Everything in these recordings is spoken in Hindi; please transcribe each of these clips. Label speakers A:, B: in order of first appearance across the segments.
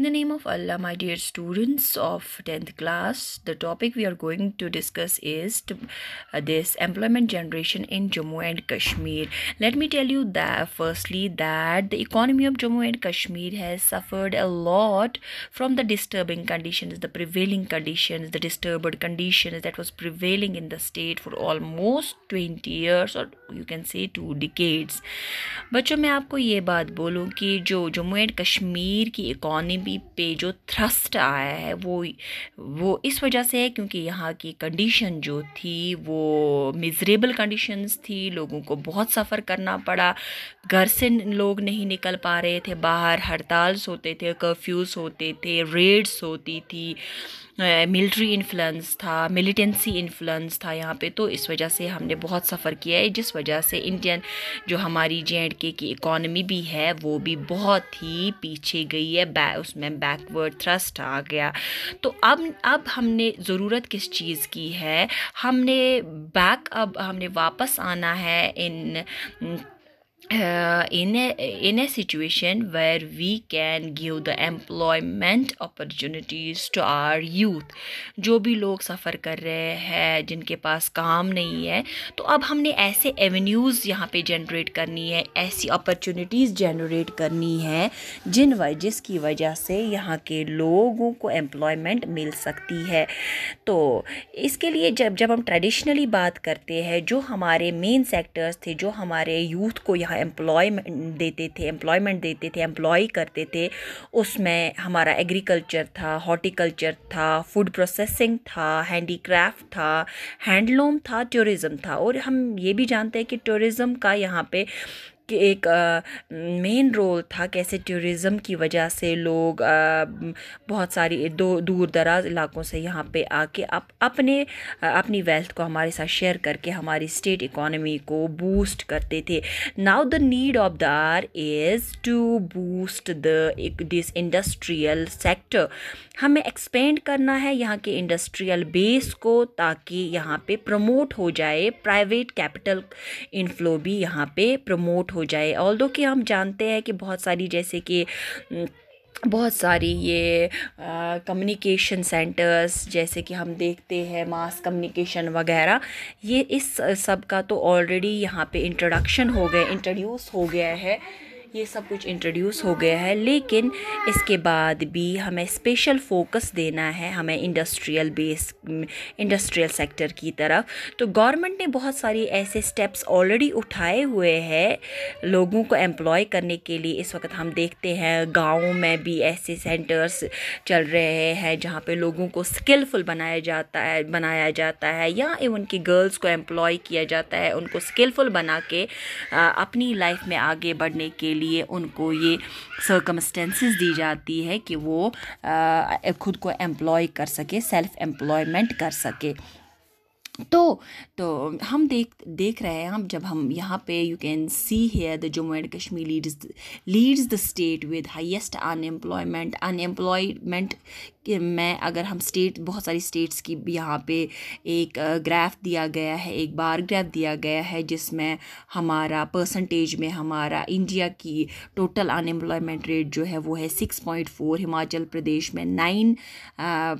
A: In the name of Allah, my dear students of 10th class, the topic we are going to discuss is to, uh, this employment generation in Jammu and Kashmir. Let me tell you that firstly that the economy of Jammu and Kashmir has suffered a lot from the disturbing conditions, the prevailing conditions, the disturbed conditions that was prevailing in the state for almost 20 years or you can say two decades. बच्चों मैं आपको ये बात बोलूँ कि जो जम्मू एंड कश्मीर पृथ्वी पे जो थ्रस्ट आया है वो वो इस वजह से है क्योंकि यहाँ की कंडीशन जो थी वो मिजरेबल कंडीशंस थी लोगों को बहुत सफ़र करना पड़ा घर से लोग नहीं निकल पा रहे थे बाहर हड़ताल्स होते थे कर्फ्यूज होते थे रेड्स होती थी मिलिट्री इन्फ्लुएंस था मिलिटेंसी इन्फ्लुएंस था यहाँ पे तो इस वजह से हमने बहुत सफ़र किया है जिस वजह से इंडियन जो हमारी जे एंड के की इकॉनमी भी है वो भी बहुत ही पीछे गई है उसमें में बैकवर्ड थ्रस्ट आ गया तो अब अब हमने ज़रूरत किस चीज़ की है हमने बैक अब हमने वापस आना है इन इन uh, in a in a situation where we can give the employment opportunities to our youth जो भी लोग सफ़र कर रहे हैं जिनके पास काम नहीं है तो अब हमने ऐसे एवेन्यूज़ यहाँ पे जनरेट करनी है ऐसी अपॉर्चुनिटीज़ जनरेट करनी है जिन वजह जिसकी वजह से यहाँ के लोगों को एम्प्लॉयमेंट मिल सकती है तो इसके लिए जब जब हम ट्रेडिशनली बात करते हैं जो हमारे मेन सेक्टर्स थे जो हमारे यूथ को यहाँ एम्प्लॉयमेंट देते थे एम्प्लॉयमेंट देते थे एम्प्लॉय करते थे उसमें हमारा एग्रीकल्चर था हॉर्टिकल्चर था फूड प्रोसेसिंग था हैंडीक्राफ्ट था हैंडलूम था टूरिज़म था और हम ये भी जानते हैं कि टूरिज़म का यहाँ पे कि एक मेन रोल था कैसे टूरिज़म की वजह से लोग आ, बहुत सारी दो दूर दराज इलाकों से यहाँ पे आके आप अपने अपनी वेल्थ को हमारे साथ शेयर करके हमारी स्टेट इकोनॉमी को बूस्ट करते थे now the need of the hour is to boost the this industrial sector हमें एक्सपेंड करना है यहाँ के इंडस्ट्रियल बेस को ताकि यहाँ पे प्रमोट हो जाए प्राइवेट कैपिटल इनफ्लो भी यहाँ पे प्रमोट हो हो जाए ऑल दो कि हम जानते हैं कि बहुत सारी जैसे कि बहुत सारी ये कम्युनिकेशन सेंटर्स जैसे कि हम देखते हैं मास कम्युनिकेशन वगैरह ये इस सब का तो ऑलरेडी यहाँ पे इंट्रोडक्शन हो गया इंट्रोड्यूस हो गया है ये सब कुछ इंट्रोड्यूस हो गया है लेकिन इसके बाद भी हमें स्पेशल फोकस देना है हमें इंडस्ट्रियल बेस इंडस्ट्रियल सेक्टर की तरफ तो गवर्नमेंट ने बहुत सारी ऐसे स्टेप्स ऑलरेडी उठाए हुए हैं लोगों को एम्प्लॉय करने के लिए इस वक्त हम देखते हैं गाँव में भी ऐसे सेंटर्स चल रहे हैं जहाँ पर लोगों को स्किलफुल बनाया जाता है बनाया जाता है या इवन की गर्ल्स को एम्प्लॉय किया जाता है उनको स्किलफुल बना के अपनी लाइफ में आगे बढ़ने के लिए लिए उनको ये सर्कमस्टेंसेस दी जाती है कि वो आ, खुद को एम्प्लॉय कर सके सेल्फ एम्प्लॉयमेंट कर सके तो तो हम देख देख रहे हैं हम जब हम यहाँ पे you can see here the Jammu and Kashmir leads leads the state with highest unemployment unemployment में अगर हम स्टेट बहुत सारी स्टेट्स की यहाँ पे एक ग्राफ दिया गया है एक बार ग्राफ दिया गया है जिसमें हमारा परसेंटेज में हमारा इंडिया की टोटल अनएम्प्लॉयमेंट रेट जो है वो है six point four Himachal Pradesh में nine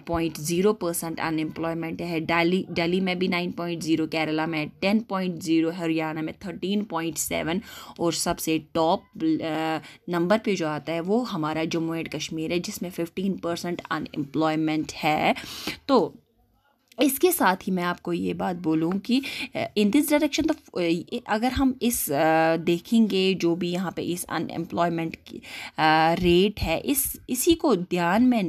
A: point zero percent unemployment है डेली डेली में अभी 9.0 केरला में 10.0 हरियाणा में 13.7 और सबसे टॉप नंबर uh, पे जो आता है वो हमारा जम्मू एंड कश्मीर है जिसमें 15 परसेंट अनएम्प्लॉयमेंट है तो इसके साथ ही मैं आपको ये बात बोलूँ कि इन दिस डायरेक्शन तो अगर हम इस देखेंगे जो भी यहाँ पे इस अनएम्प्लॉयमेंट की रेट है इस इसी को ध्यान में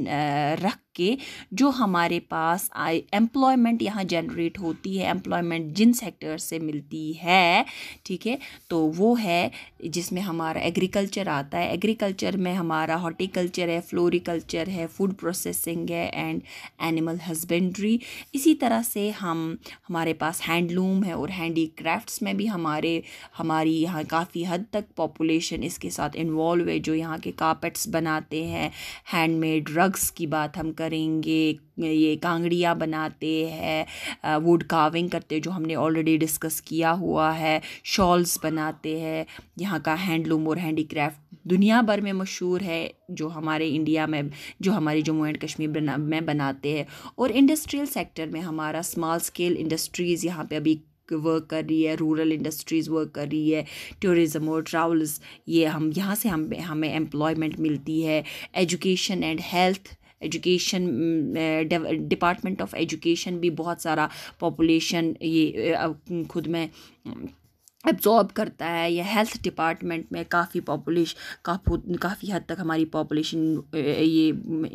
A: रख के जो हमारे पास आई एम्प्लॉयमेंट यहाँ जनरेट होती है एम्प्लॉयमेंट जिन सेक्टर से मिलती है ठीक है तो वो है जिसमें हमारा एग्रीकल्चर आता है एग्रीकल्चर में हमारा हॉर्टिकल्चर है फ्लोरिकल्चर है फूड प्रोसेसिंग है एंड एनिमल हस्बेंड्री इस इसी तरह से हम हमारे पास हैंडलूम है और हैंडी क्राफ्ट्स में भी हमारे हमारी यहाँ काफ़ी हद तक पॉपुलेशन इसके साथ इन्वॉल्व है जो यहाँ के कारपेट्स बनाते हैं हैंडमेड रग्स की बात हम करेंगे ये कांगड़ियाँ बनाते हैं वुड काविंग करते जो हमने ऑलरेडी डिस्कस किया हुआ है शॉल्स बनाते हैं यहाँ का हैंडलूम और हैंडी क्राफ्ट दुनिया भर में मशहूर है जो हमारे इंडिया में जो हमारे जम्मू एंड कश्मीर बना, में बनाते हैं और इंडस्ट्रियल सेक्टर में हमारा स्मॉल स्केल इंडस्ट्रीज़ यहाँ पे अभी वर्क कर रही है रूरल इंडस्ट्रीज़ वर्क कर रही है टूरिज़म और ट्रैवल्स ये हम यहाँ से हम हमें एम्प्लॉयमेंट मिलती है education and health education department of education भी बहुत सारा पॉपुलेशन ये खुद में एब्ज़ॉर्ब करता है या हेल्थ डिपार्टमेंट में काफ़ी पॉपुलेश काफ़ी हद तक हमारी पॉपुलेशन ये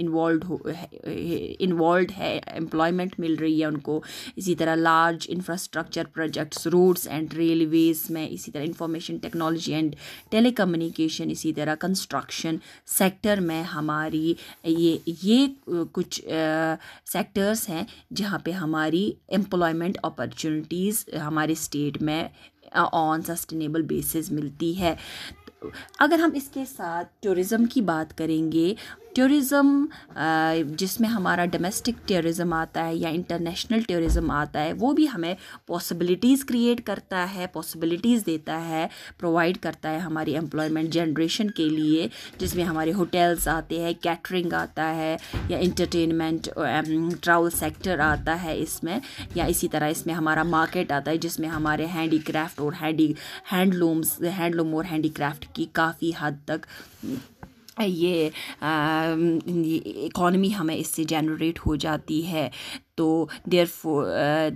A: इन्वॉल्व हो इन्वॉल्व है एम्प्लॉयमेंट मिल रही है उनको इसी तरह large infrastructure projects roads and railways में इसी तरह इंफॉर्मेशन टेक्नोलॉजी एंड टेली इसी तरह कंस्ट्रक्शन सेक्टर में हमारी ये ये कुछ सेक्टर्स हैं जहाँ पर हमारी एम्प्लॉयमेंट अपॉर्चुनिटीज़ हमारे स्टेट में ऑन सस्टेनेबल बेसिस मिलती है अगर हम इसके साथ टूरिज़म की बात करेंगे टूरिज़म uh, जिसमें हमारा डोमेस्टिक टूरिज़म आता है या इंटरनेशनल टूरिज़म आता है वो भी हमें पॉसिबिलिटीज़ क्रिएट करता है पॉसिबिलिटीज़ देता है प्रोवाइड करता है हमारी एम्प्लॉयमेंट जनरेशन के लिए जिसमें हमारे होटल्स आते हैं कैटरिंग आता है या इंटरटेनमेंट ट्रैवल सेक्टर आता है इसमें या इसी तरह इसमें हमारा मार्केट आता है जिसमें हमारे हैंडीक्राफ्ट और हैंडी हैंडलूम्स हैंडलूम और हैंडीक्राफ्ट की काफ़ी हद तक ये इकॉनमी हमें इससे जनरेट हो जाती है तो there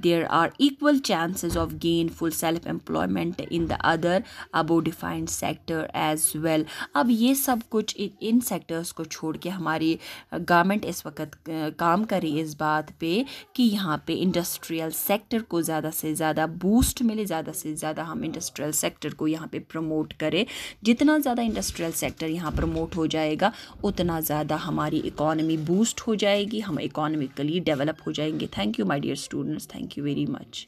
A: there are equal chances of gain full self employment in the other above defined sector as well अब ये सब कुछ इन, सेक्टर्स को छोड़ के हमारी गवर्नमेंट uh, इस वक्त uh, काम कर रही है इस बात पे कि यहाँ पे इंडस्ट्रियल सेक्टर को ज़्यादा से ज़्यादा बूस्ट मिले ज़्यादा से ज़्यादा हम इंडस्ट्रियल सेक्टर को यहाँ पे प्रमोट करें जितना ज़्यादा इंडस्ट्रियल सेक्टर यहाँ प्रमोट हो जाएगा उतना ज़्यादा हमारी इकॉनमी बूस्ट हो जाएगी हम इकॉनमिकली डेवलप हो जाएगी जाएंगे thank you my dear students thank you very much